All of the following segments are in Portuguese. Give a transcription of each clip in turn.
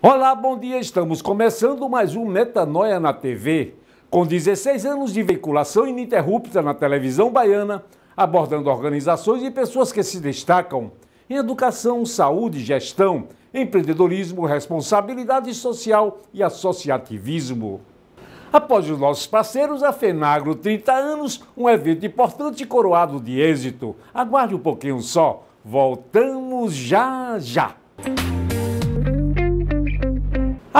Olá, bom dia. Estamos começando mais um Metanoia na TV. Com 16 anos de veiculação ininterrupta na televisão baiana, abordando organizações e pessoas que se destacam em educação, saúde, gestão, empreendedorismo, responsabilidade social e associativismo. Após os nossos parceiros, a FENAGRO 30 anos, um evento importante coroado de êxito. Aguarde um pouquinho só. Voltamos já já.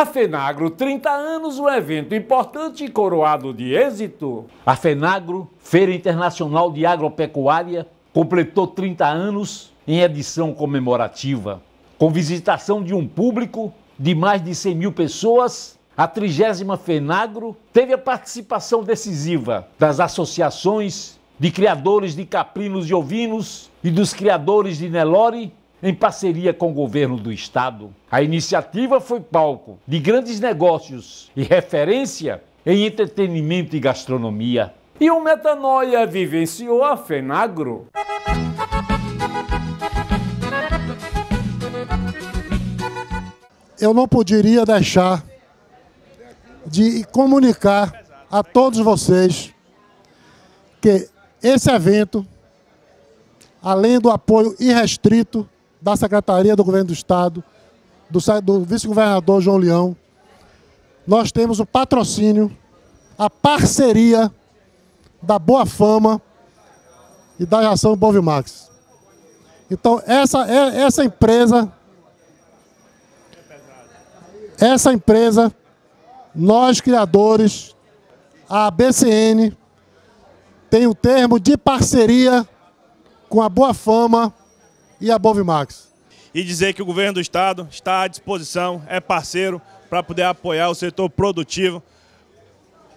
A FENAGRO, 30 anos, um evento importante e coroado de êxito. A FENAGRO, Feira Internacional de Agropecuária, completou 30 anos em edição comemorativa, com visitação de um público de mais de 100 mil pessoas a 30 FENAGRO teve a participação decisiva das associações de criadores de caprinos e ovinos e dos criadores de Nelore em parceria com o governo do estado. A iniciativa foi palco de grandes negócios e referência em entretenimento e gastronomia. E o Metanoia vivenciou a Fenagro. Eu não poderia deixar de comunicar a todos vocês que esse evento, além do apoio irrestrito da Secretaria do Governo do Estado, do, do vice-governador João Leão, nós temos o patrocínio, a parceria da Boa Fama e da Ação Bovimax. Então, essa, é, essa empresa, essa empresa, nós criadores, a BCN, tem o termo de parceria com a Boa Fama e a Bovimax. E dizer que o governo do estado está à disposição, é parceiro para poder apoiar o setor produtivo,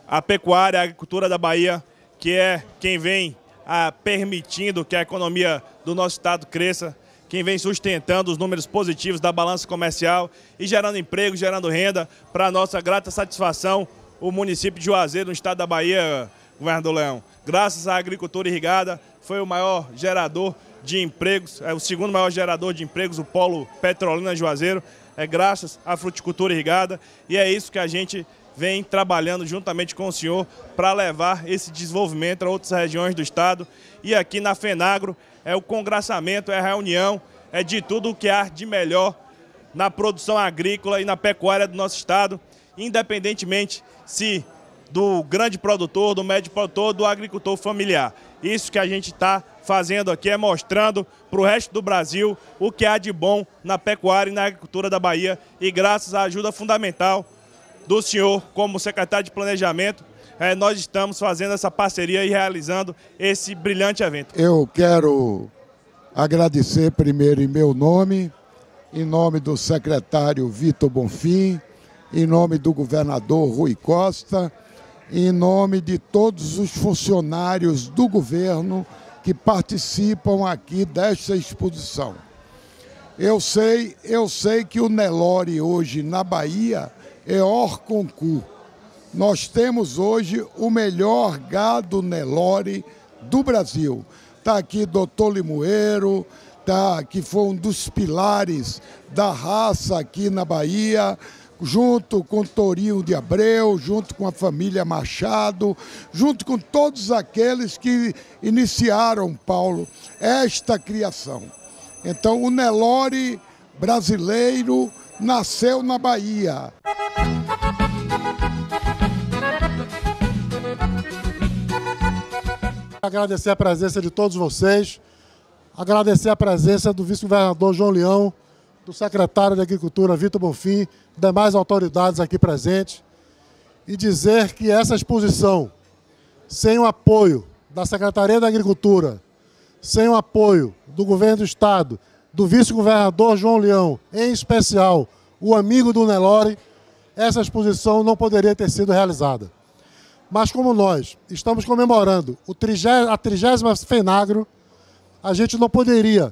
a pecuária, a agricultura da Bahia, que é quem vem a, ah, permitindo que a economia do nosso estado cresça, quem vem sustentando os números positivos da balança comercial e gerando emprego, gerando renda, para nossa grata satisfação, o município de Juazeiro, no estado da Bahia, governador Leão. Graças à agricultura irrigada, foi o maior gerador de empregos, é o segundo maior gerador de empregos, o polo Petrolina Juazeiro, é graças à fruticultura irrigada e é isso que a gente vem trabalhando juntamente com o senhor para levar esse desenvolvimento a outras regiões do estado. E aqui na FENAGRO é o congraçamento, é a reunião, é de tudo o que há de melhor na produção agrícola e na pecuária do nosso estado, independentemente se do grande produtor, do médio produtor, do agricultor familiar. Isso que a gente está fazendo aqui é mostrando para o resto do Brasil o que há de bom na pecuária e na agricultura da Bahia. E graças à ajuda fundamental do senhor como secretário de Planejamento, é, nós estamos fazendo essa parceria e realizando esse brilhante evento. Eu quero agradecer primeiro em meu nome, em nome do secretário Vitor Bonfim, em nome do governador Rui Costa, em nome de todos os funcionários do governo que participam aqui desta exposição. Eu sei, eu sei que o Nelore hoje na Bahia é Orconcu. Nós temos hoje o melhor gado Nelore do Brasil. Está aqui doutor Limoeiro, tá, que foi um dos pilares da raça aqui na Bahia junto com Torinho de Abreu, junto com a família Machado, junto com todos aqueles que iniciaram, Paulo, esta criação. Então, o Nelore brasileiro nasceu na Bahia. Agradecer a presença de todos vocês, agradecer a presença do vice-governador João Leão do secretário de Agricultura, Vitor Bonfim, demais autoridades aqui presentes, e dizer que essa exposição, sem o apoio da Secretaria da Agricultura, sem o apoio do Governo do Estado, do vice-governador João Leão, em especial o amigo do Nelore, essa exposição não poderia ter sido realizada. Mas como nós estamos comemorando a 30 FENAGRO, a gente não poderia,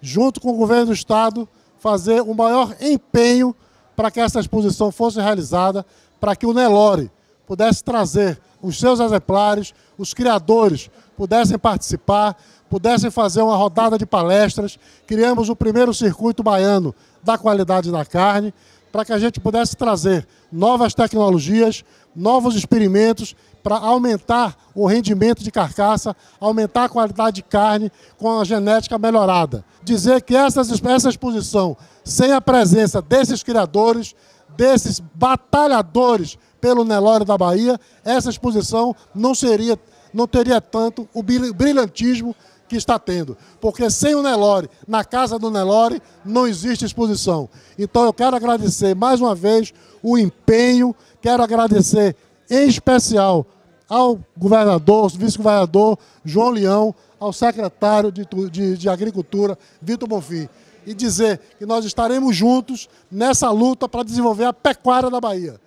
junto com o governo do Estado, fazer o maior empenho para que essa exposição fosse realizada, para que o Nelore pudesse trazer os seus exemplares, os criadores pudessem participar, pudessem fazer uma rodada de palestras. Criamos o primeiro circuito baiano da qualidade da carne para que a gente pudesse trazer novas tecnologias, novos experimentos para aumentar o rendimento de carcaça, aumentar a qualidade de carne com a genética melhorada. Dizer que essa exposição, sem a presença desses criadores, desses batalhadores pelo Nelore da Bahia, essa exposição não seria não teria tanto o brilhantismo que está tendo. Porque sem o Nelore, na casa do Nelore, não existe exposição. Então eu quero agradecer mais uma vez o empenho, quero agradecer em especial ao governador, vice-governador João Leão, ao secretário de, de, de Agricultura, Vitor Bonfim, e dizer que nós estaremos juntos nessa luta para desenvolver a pecuária da Bahia.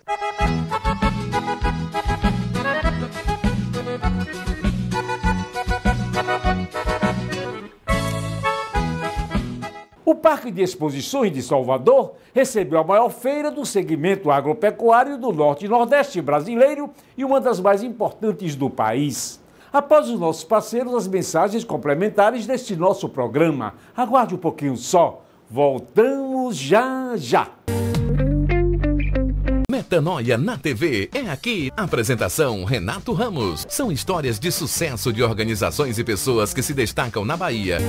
Parque de Exposições de Salvador recebeu a maior feira do segmento agropecuário do Norte e Nordeste brasileiro e uma das mais importantes do país. Após os nossos parceiros, as mensagens complementares deste nosso programa. Aguarde um pouquinho só. Voltamos já já. Metanoia na TV é aqui. Apresentação Renato Ramos. São histórias de sucesso de organizações e pessoas que se destacam na Bahia.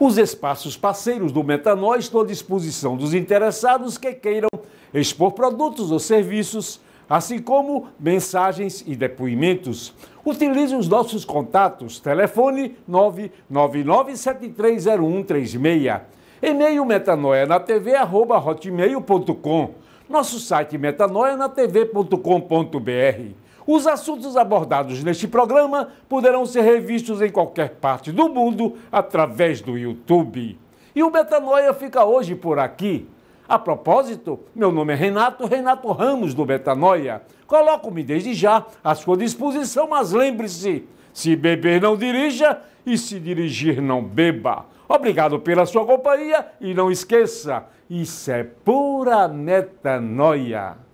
Os espaços parceiros do Metanó estão à disposição dos interessados que queiram expor produtos ou serviços, assim como mensagens e depoimentos. Utilize os nossos contatos, telefone 999730136, e-mail metanoianatv.hotmail.com, nosso site metanoianatv.com.br. Os assuntos abordados neste programa poderão ser revistos em qualquer parte do mundo através do YouTube. E o Metanoia fica hoje por aqui. A propósito, meu nome é Renato, Renato Ramos do Metanoia. Coloco-me desde já à sua disposição, mas lembre-se: se beber, não dirija e se dirigir, não beba. Obrigado pela sua companhia e não esqueça: isso é pura metanoia.